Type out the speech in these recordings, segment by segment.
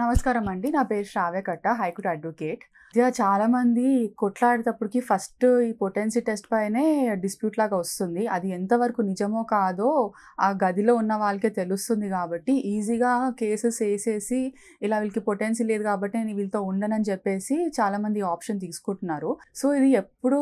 నమస్కారం అండి నా పేరు శ్రావ్య కట్ట హైకోర్టు అడ్వకేట్ ఇదిగా చాలామంది కొట్లాడేటప్పటికి ఫస్ట్ ఈ పొటెన్సీ టెస్ట్ పైనే డిస్ప్యూట్ లాగా వస్తుంది అది ఎంతవరకు నిజమో కాదో ఆ గదిలో ఉన్న వాళ్ళకే తెలుస్తుంది కాబట్టి ఈజీగా కేసెస్ వేసేసి ఇలా వీళ్ళకి పొటెన్సీ లేదు కాబట్టి నేను వీళ్ళతో ఉండనని చెప్పేసి చాలామంది ఆప్షన్ తీసుకుంటున్నారు సో ఇది ఎప్పుడు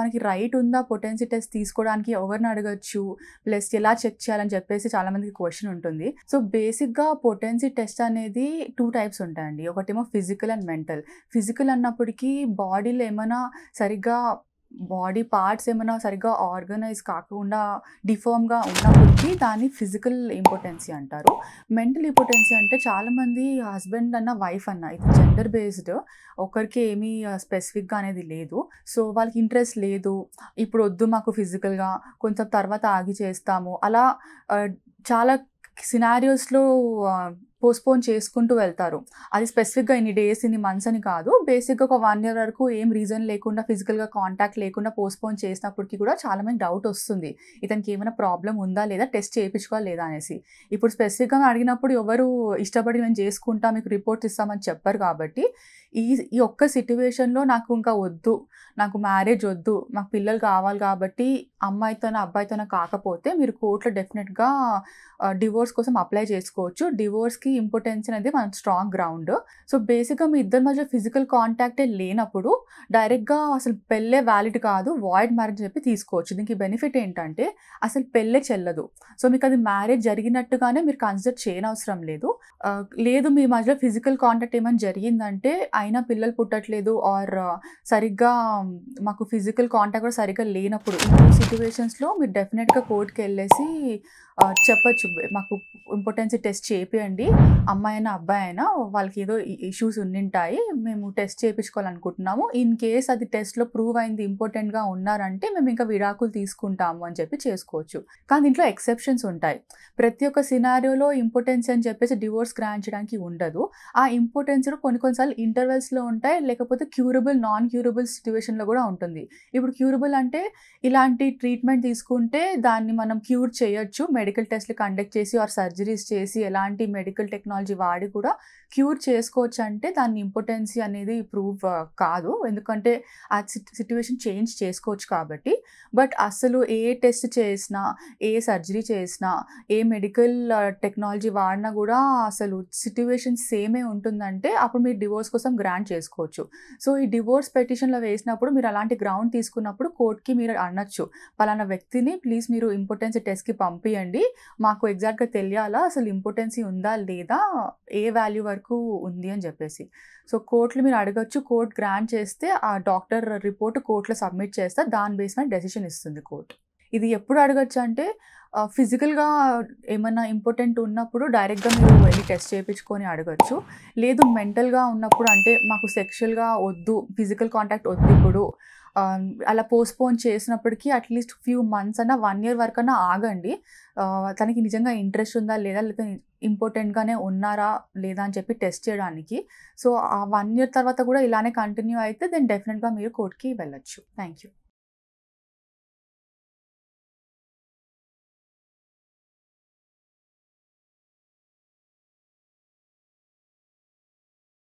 మనకి రైట్ ఉందా పొటెన్సీ టెస్ట్ తీసుకోవడానికి ఎవరిని అడగచ్చు ప్లస్ ఎలా చెక్ చేయాలని చెప్పేసి చాలామందికి క్వశ్చన్ ఉంటుంది సో బేసిక్గా పొటెన్సీ టెస్ట్ అనేది టూ టైప్స్ ఉంటాయండి ఒకటేమో ఫిజికల్ అండ్ మెంటల్ ఫిజికల్ అన్నప్పటికీ బాడీలో ఏమైనా సరిగ్గా బాడీ పార్ట్స్ ఏమైనా సరిగ్గా ఆర్గనైజ్ కాకుండా డిఫామ్గా ఉన్నప్పటికీ దాన్ని ఫిజికల్ ఇంపార్టెన్సీ అంటారు మెంటల్ ఇంపార్టెన్సీ అంటే చాలామంది హస్బెండ్ అన్న వైఫ్ అన్న ఇది జెండర్ బేస్డ్ ఒకరికి ఏమీ స్పెసిఫిక్గా అనేది లేదు సో వాళ్ళకి ఇంట్రెస్ట్ లేదు ఇప్పుడు వద్దు మాకు ఫిజికల్గా కొంచెం తర్వాత ఆగి చేస్తాము అలా చాలా సినారియోస్లో పోస్ట్పోన్ చేసుకుంటూ వెళ్తారు అది స్పెసిఫిక్గా ఇన్ని డేస్ ఇన్ని మంత్స్ అని కాదు బేసిక్గా ఒక వన్ ఇయర్ వరకు ఏం రీజన్ లేకుండా ఫిజికల్గా కాంటాక్ట్ లేకుండా పోస్ట్పోన్ చేసినప్పటికీ కూడా చాలామంది డౌట్ వస్తుంది ఇతనికి ఏమైనా ప్రాబ్లం ఉందా లేదా టెస్ట్ చేయించుకోవాలి లేదా అనేసి ఇప్పుడు స్పెసిఫిక్గా అడిగినప్పుడు ఎవరు ఇష్టపడి మేము చేసుకుంటా మీకు రిపోర్ట్స్ ఇస్తామని చెప్పారు కాబట్టి ఈ ఈ ఒక్క సిట్యువేషన్లో నాకు ఇంకా వద్దు నాకు మ్యారేజ్ వద్దు నాకు పిల్లలు కావాలి కాబట్టి అమ్మాయితోన అబ్బాయితోన కాకపోతే మీరు కోర్టులో డెఫినెట్గా డివోర్స్ కోసం అప్లై చేసుకోవచ్చు డివోర్స్కి ఇంపార్టెన్స్కి ఇంపార్టెన్స్ అనేది మన స్ట్రాంగ్ గ్రౌండ్ సో బేసిక్గా మీ ఇద్దరి మధ్య ఫిజికల్ కాంటాక్టే లేనప్పుడు డైరెక్ట్గా అసలు పెళ్ళే వ్యాలిడ్ కాదు వాయిడ్ మ్యారేజ్ చెప్పి తీసుకోవచ్చు దీనికి బెనిఫిట్ ఏంటంటే అసలు పెళ్ళే చెల్లదు సో మీకు అది మ్యారేజ్ జరిగినట్టుగానే మీరు కన్సిడర్ చేయనవసరం లేదు లేదు మీ మధ్యలో ఫిజికల్ కాంటాక్ట్ ఏమైనా జరిగిందంటే అయినా పిల్లలు పుట్టట్లేదు ఆర్ సరిగ్గా మాకు ఫిజికల్ కాంటాక్ట్ కూడా సరిగ్గా లేనప్పుడు ఈ సిచ్యువేషన్స్లో మీరు డెఫినెట్గా కోర్టుకి వెళ్ళేసి చెప్పచ్చు మాకు ఇంపార్టెన్స్ టెస్ట్ చేపియండి అమ్మాయి అయినా అబ్బాయి అయినా వాళ్ళకి ఏదో ఇష్యూస్ ఉండింటాయి మేము టెస్ట్ చేయించుకోవాలనుకుంటున్నాము ఇన్ కేస్ అది టెస్ట్లో ప్రూవ్ అయింది ఇంపార్టెంట్గా ఉన్నారంటే మేము ఇంకా విడాకులు తీసుకుంటాము అని చెప్పి చేసుకోవచ్చు కానీ దీంట్లో ఎక్సెప్షన్స్ ఉంటాయి ప్రతి ఒక్క సినారియోలో ఇంపార్టెన్స్ అని చెప్పేసి డివోర్స్ గ్రాంట్ చేయడానికి ఉండదు ఆ ఇంపార్టెన్స్ కొన్ని కొన్నిసార్లు ఇంటర్వెల్స్లో ఉంటాయి లేకపోతే క్యూరబుల్ నాన్ క్యూరబుల్ సిచ్యువేషన్లో కూడా ఉంటుంది ఇప్పుడు క్యూరబుల్ అంటే ఇలాంటి ట్రీట్మెంట్ తీసుకుంటే దాన్ని మనం క్యూర్ చేయొచ్చు మెడికల్ టెస్ట్లు కండక్ట్ చేసి ఆర్ సర్జరీస్ చేసి ఎలాంటి మెడికల్ టెక్నాలజీ వాడి కూడా క్యూర్ చేసుకోవచ్చు అంటే దాని ఇంపార్టెన్సీ అనేది ప్రూవ్ కాదు ఎందుకంటే ఆ సిట్యువేషన్ చేంజ్ చేసుకోవచ్చు కాబట్టి బట్ అసలు ఏ టెస్ట్ చేసినా ఏ సర్జరీ చేసినా ఏ మెడికల్ టెక్నాలజీ వాడినా కూడా అసలు సిట్యువేషన్ సేమే ఉంటుందంటే అప్పుడు మీరు డివోర్స్ కోసం గ్రాంట్ చేసుకోవచ్చు సో ఈ డివోర్స్ పెటిషన్లో వేసినప్పుడు మీరు అలాంటి గ్రౌండ్ తీసుకున్నప్పుడు కోర్టుకి మీరు అనొచ్చు పలానా వ్యక్తిని ప్లీజ్ మీరు ఇంపార్టెన్సీ టెస్ట్కి పంపించండి మాకు ఎగ్జాక్ట్గా తెలియాలా అసలు ఇంపార్టెన్సీ ఉందా లేదా లేదా ఏ వాల్యూ వరకు ఉంది అని చెప్పేసి సో కోర్టులు మీరు అడగచ్చు కోర్టు గ్రాంట్ చేస్తే ఆ డాక్టర్ రిపోర్ట్ కోర్టులో సబ్మిట్ చేస్తే దాని బేస్ మీద డెసిషన్ ఇస్తుంది కోర్టు ఇది ఎప్పుడు అడగచ్చు అంటే ఫిజికల్గా ఏమైనా ఇంపార్టెంట్ ఉన్నప్పుడు డైరెక్ట్గా మీరు వెళ్ళి టెస్ట్ చేయించుకొని అడగచ్చు లేదు మెంటల్గా ఉన్నప్పుడు అంటే మాకు సెక్షువల్గా వద్దు ఫిజికల్ కాంటాక్ట్ వద్దు ఇప్పుడు అలా పోస్ట్పోన్ చేసినప్పటికీ అట్లీస్ట్ ఫ్యూ మంత్స్ అన్న వన్ ఇయర్ వరకు అన్నా ఆగండి తనకి నిజంగా ఇంట్రెస్ట్ ఉందా లేదా లేదా ఇంపార్టెంట్గానే ఉన్నారా లేదా అని చెప్పి టెస్ట్ చేయడానికి సో ఆ వన్ ఇయర్ తర్వాత కూడా ఇలానే కంటిన్యూ అయితే దెన్ డెఫినెట్గా మీరు కోర్ట్కి వెళ్ళచ్చు థ్యాంక్ యూ